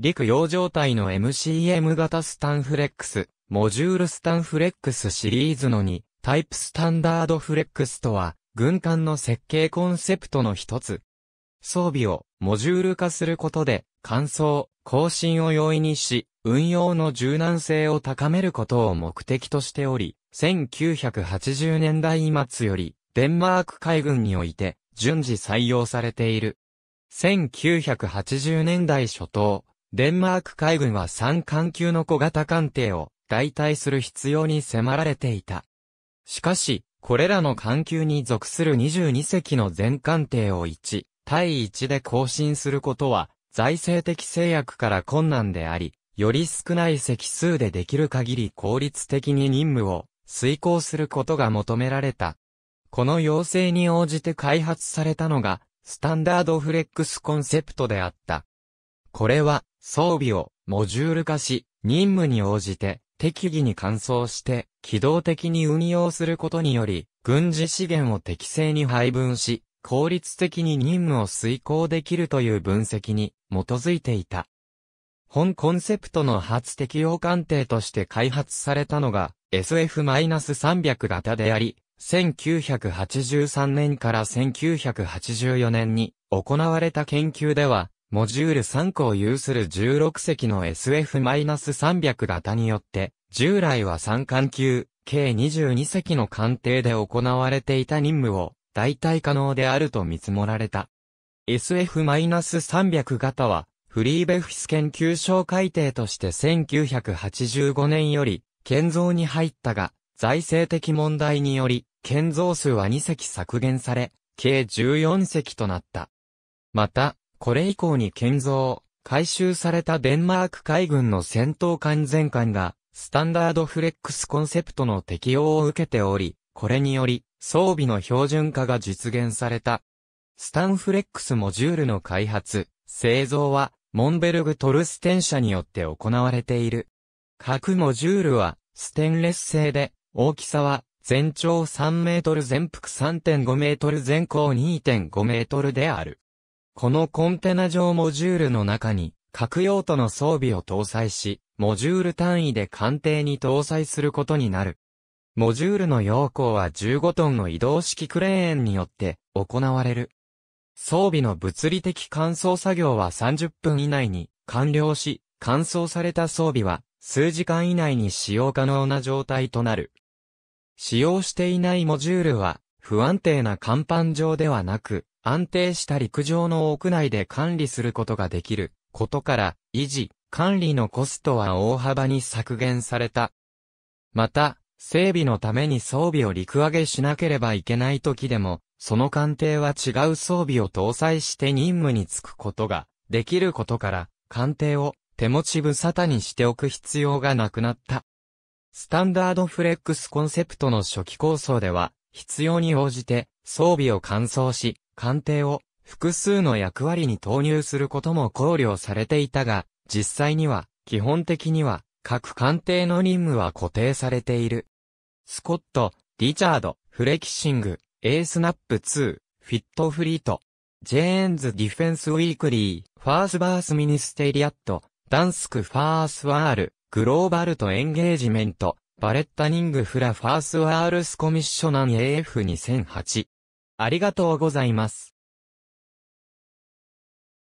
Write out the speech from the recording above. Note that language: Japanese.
陸洋状態の MCM 型スタンフレックス、モジュールスタンフレックスシリーズの2、タイプスタンダードフレックスとは、軍艦の設計コンセプトの一つ。装備をモジュール化することで、乾燥、更新を容易にし、運用の柔軟性を高めることを目的としており、1980年代末より、デンマーク海軍において、順次採用されている。1980年代初頭、デンマーク海軍は3艦級の小型艦艇を代替する必要に迫られていた。しかし、これらの艦級に属する22隻の全艦艇を1対1で更新することは財政的制約から困難であり、より少ない席数でできる限り効率的に任務を遂行することが求められた。この要請に応じて開発されたのが、スタンダードフレックスコンセプトであった。これは、装備をモジュール化し、任務に応じて、適宜に換装して、機動的に運用することにより、軍事資源を適正に配分し、効率的に任務を遂行できるという分析に基づいていた。本コンセプトの初適用鑑定として開発されたのが SF-300 型であり、1983年から1984年に行われた研究ではモジュール3個を有する16隻の SF-300 型によって、従来は3艦級、計22隻の艦艇で行われていた任務を、代替可能であると見積もられた。SF-300 型は、フリーベフィス研究所改定として1985年より、建造に入ったが、財政的問題により、建造数は2隻削減され、計14隻となった。また、これ以降に建造、回収されたデンマーク海軍の戦闘艦全艦が、スタンダードフレックスコンセプトの適用を受けており、これにより、装備の標準化が実現された。スタンフレックスモジュールの開発、製造は、モンベルグトルステン社によって行われている。各モジュールは、ステンレス製で、大きさは、全長3メートル全幅3.5メートル全高2.5メートルである。このコンテナ上モジュールの中に、各用途の装備を搭載し、モジュール単位で艦艇に搭載することになる。モジュールの要項は15トンの移動式クレーンによって行われる。装備の物理的乾燥作業は30分以内に完了し、乾燥された装備は数時間以内に使用可能な状態となる。使用していないモジュールは不安定な甲板上ではなく、安定した陸上の屋内で管理することができることから、維持、管理のコストは大幅に削減された。また、整備のために装備を陸揚げしなければいけない時でも、その艦艇は違う装備を搭載して任務に就くことができることから、艦艇を手持ち無沙汰にしておく必要がなくなった。スタンダードフレックスコンセプトの初期構想では、必要に応じて装備を乾燥し、艦艇を複数の役割に投入することも考慮されていたが、実際には、基本的には、各艦艇の任務は固定されている。スコット、リチャード、フレキシング、エースナップ2、フィットフリート、ジェーンズ・ディフェンス・ウィークリー、ファースバース・ミニステリアット、ダンスク・ファースワール、グローバルとエンゲージメント、バレッタニング・フラ・ファースワールス・コミッショナン AF2008。ありがとうございます。